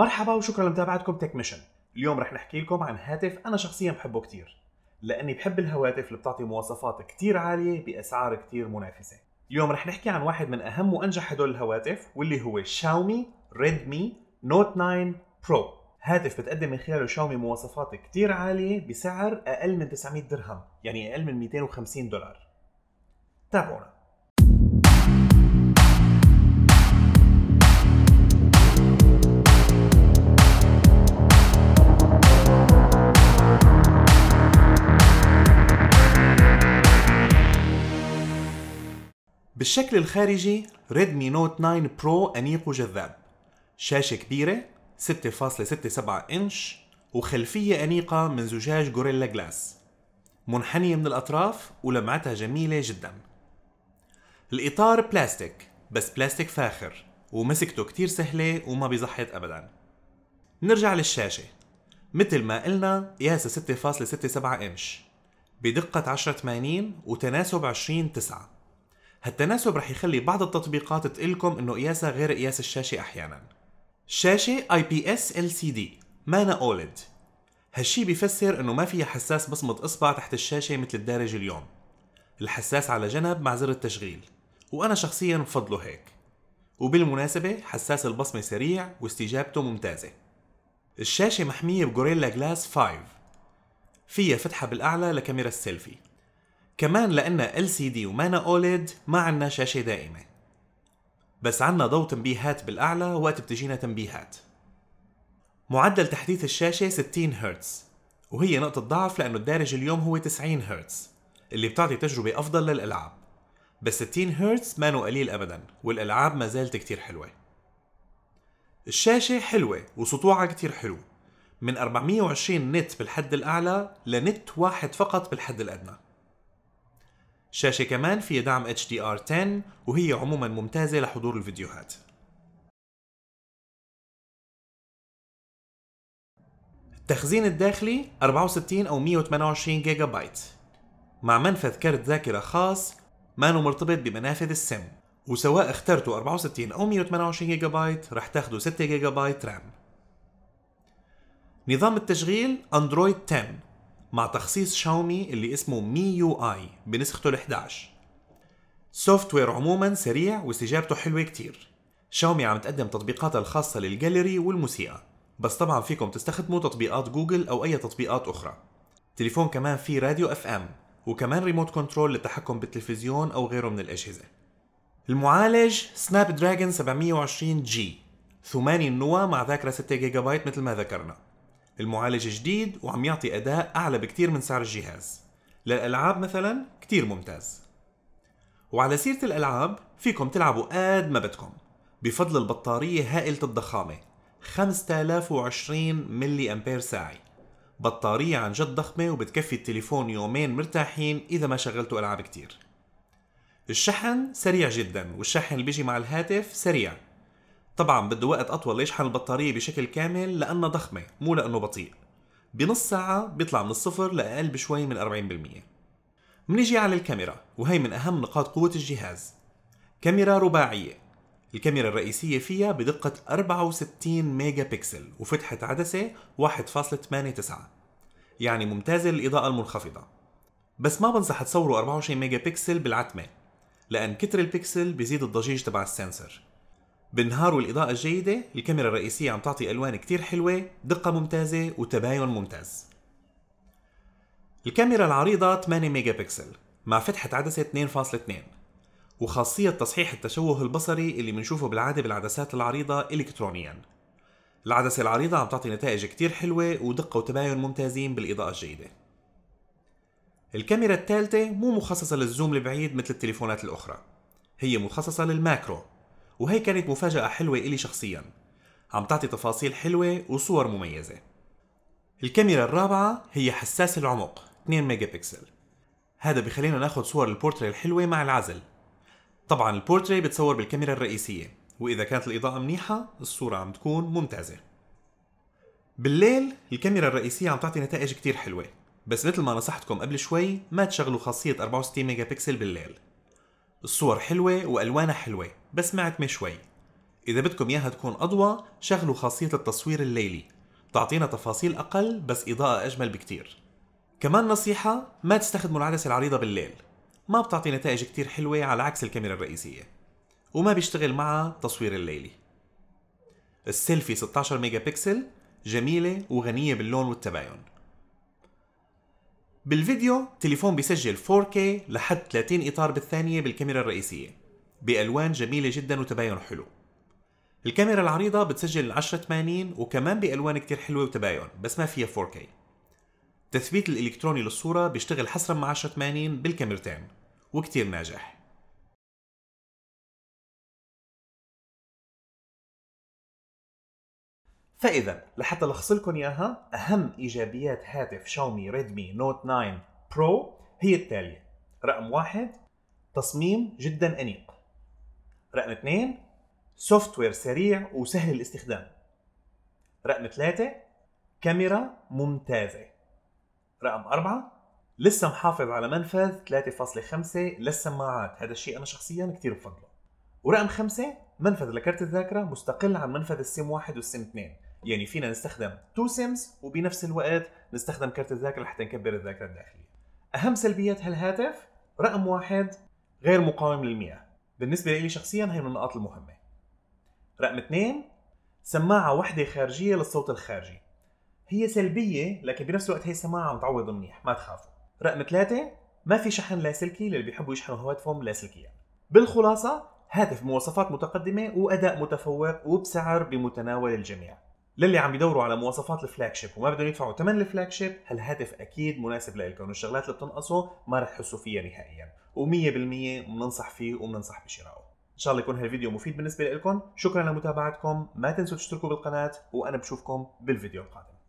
مرحبا وشكرا لمتابعتكم تك ميشن اليوم رح نحكي لكم عن هاتف انا شخصيا بحبه كتير لاني بحب الهواتف اللي بتعطي مواصفات كتير عاليه باسعار كتير منافسه اليوم رح نحكي عن واحد من اهم وانجح هدول الهواتف واللي هو شاومي ريدمي نوت 9 برو هاتف بتقدم من خلاله شاومي مواصفات كتير عاليه بسعر اقل من 900 درهم يعني اقل من 250 دولار تابعونا بالشكل الخارجي ريدمي نوت 9 برو أنيق وجذاب شاشة كبيرة 6.67 إنش وخلفية أنيقة من زجاج غوريلا جلاس منحنية من الأطراف ولمعتها جميلة جدا الإطار بلاستيك بس بلاستيك فاخر ومسكته كتير سهلة وما بيزحط أبدا نرجع للشاشة مثل ما قلنا قياسها 6.67 إنش بدقة 1080 وتناسب 20 9 هالتناسب رح يخلي بعض التطبيقات تقلكم انه قياسها غير قياس الشاشة احيانا الشاشة IPS LCD مانا OLED هالشي بيفسر انه ما فيها حساس بصمة اصبع تحت الشاشة مثل الدارج اليوم الحساس على جنب مع زر التشغيل وانا شخصيا بفضله هيك وبالمناسبة حساس البصمة سريع واستجابته ممتازة الشاشة محمية بغوريلا جلاس 5 فيها فتحة بالأعلى لكاميرا السيلفي كمان لأن LCD ومانا أوليد ما عنا شاشة دائمة بس عنا ضوء تنبيهات بالأعلى وقت بتجينا تنبيهات معدل تحديث الشاشة 60 هرتز وهي نقطة ضعف لأنه الدارج اليوم هو 90 هرتز اللي بتعطي تجربة أفضل للألعاب بس 60 هرتز مانو قليل أبدا والألعاب ما زالت كتير حلوة الشاشة حلوة وسطوعها كتير حلو من 420 نت بالحد الأعلى لنت واحد فقط بالحد الأدنى الشاشة كمان فيها دعم HDR10 وهي عموما ممتازة لحضور الفيديوهات التخزين الداخلي 64 أو 128 جيجا بايت مع منفذ كرت ذاكرة خاص ما مرتبط بمنافذ السم وسواء اخترتوا 64 أو 128 جيجا بايت رح تاخدوا 6 جيجا بايت رام نظام التشغيل أندرويد 10 مع تخصيص شاومي اللي اسمه مي يو اي بنسخته ال11 سوفت وير عموما سريع واستجابته حلوة كتير شاومي عم تقدم تطبيقاتها الخاصة للجاليري والموسيقى بس طبعا فيكم تستخدموا تطبيقات جوجل او اي تطبيقات اخرى تليفون كمان فيه راديو اف ام وكمان ريموت كنترول للتحكم بالتلفزيون او غيره من الاجهزه المعالج سناب دراجون 720 جي ثماني النواة مع ذاكره 6 جيجا بايت مثل ما ذكرنا المعالج جديد وعم يعطي أداء أعلى بكتير من سعر الجهاز للألعاب مثلا كتير ممتاز وعلى سيرة الألعاب فيكم تلعبوا قد ما بدكم بفضل البطارية هائلة الضخامة 5020 ملي أمبير ساعي بطارية عن جد ضخمة وبتكفي التليفون يومين مرتاحين إذا ما شغلتوا ألعاب كتير الشحن سريع جدا والشحن اللي بيجي مع الهاتف سريع طبعا بده وقت اطول ليشحن البطاريه بشكل كامل لانها ضخمه مو لانه بطيء بنص ساعه بيطلع من الصفر لاقل بشوي من 40% منيجي على الكاميرا وهي من اهم نقاط قوه الجهاز كاميرا رباعيه الكاميرا الرئيسيه فيها بدقه 64 ميجا بكسل وفتحه عدسه 1.89 يعني ممتازه للاضاءه المنخفضه بس ما بنصح تصوروا 24 ميجا بكسل بالعتمه لان كتر البكسل بيزيد الضجيج تبع السنسر بالنهار والإضاءة الجيدة الكاميرا الرئيسية عم تعطي ألوان كتير حلوة دقة ممتازة وتباين ممتاز الكاميرا العريضة 8 ميجا بكسل مع فتحة عدسة 2.2 وخاصية تصحيح التشوه البصري اللي بنشوفه بالعادة بالعدسات العريضة إلكترونيا العدسة العريضة عم تعطي نتائج كتير حلوة ودقة وتباين ممتازين بالإضاءة الجيدة الكاميرا الثالثة مو مخصصة للزوم البعيد مثل التليفونات الأخرى هي مخصصة للماكرو وهي كانت مفاجأة حلوة إلي شخصيا عم تعطي تفاصيل حلوة وصور مميزة الكاميرا الرابعة هي حساس العمق 2 ميجا بكسل هذا بخلينا ناخد صور البورتري الحلوة مع العزل طبعا البورتري بتصور بالكاميرا الرئيسية وإذا كانت الإضاءة منيحة الصورة عم تكون ممتازة بالليل الكاميرا الرئيسية عم تعطي نتائج كتير حلوة بس مثل ما نصحتكم قبل شوي ما تشغلوا خاصية 64 ميجا بكسل بالليل الصور حلوة وألوانها حلوة بس معتمة شوي إذا بدكم إياها تكون أضوى شغلوا خاصية التصوير الليلي تعطينا تفاصيل أقل بس إضاءة أجمل بكتير كمان نصيحة ما تستخدموا العدسة العريضة بالليل ما بتعطي نتائج كتير حلوة على عكس الكاميرا الرئيسية وما بيشتغل معها تصوير الليلي السيلفي 16 ميجا بكسل جميلة وغنية باللون والتباين بالفيديو تليفون بيسجل 4K لحد 30 إطار بالثانية بالكاميرا الرئيسية بألوان جميلة جدا وتباين حلو الكاميرا العريضة بتسجل 1080 وكمان بألوان كتير حلوة وتباين بس ما فيها 4K تثبيت الإلكتروني للصورة بيشتغل حصرا مع 1080 بالكاميرتين وكتير ناجح فاذا لحتى الخص لكم اياها اهم ايجابيات هاتف شاومي ريدمي نوت 9 برو هي التاليه رقم واحد تصميم جدا انيق رقم اثنين سوفت وير سريع وسهل الاستخدام رقم ثلاثة كاميرا ممتازة رقم أربعة لسه محافظ على منفذ 3.5 للسماعات هذا الشيء أنا شخصيا كثير بفضله ورقم خمسة منفذ لكارت الذاكرة مستقل عن منفذ السيم واحد والسم اثنين يعني فينا نستخدم تو سيمز وبنفس الوقت نستخدم كرت الذاكره لحتى نكبر الذاكره الداخليه اهم سلبيات هالهاتف رقم واحد غير مقاوم للمياه بالنسبه لي شخصيا هي من النقاط المهمه رقم اثنين سماعه واحده خارجيه للصوت الخارجي هي سلبيه لكن بنفس الوقت هي سماعه متعوضه منيح ما تخافوا رقم ثلاثه ما في شحن لاسلكي للي بيحبوا يشحنوا هواتفهم لاسلكيا بالخلاصه هاتف مواصفات متقدمه واداء متفوق وبسعر بمتناول الجميع للي عم يدوروا على مواصفات الفلاج شيب وما بدهم يدفعوا ثمن الفلاج شيب هالهاتف اكيد مناسب لكم والشغلات اللي بتنقصه ما رح تحسوا فيها نهائيا و100% بننصح فيه وبننصح بشرائه ان شاء الله يكون هالفيديو مفيد بالنسبه لكم شكرا لمتابعتكم ما تنسوا تشتركوا بالقناه وانا بشوفكم بالفيديو القادم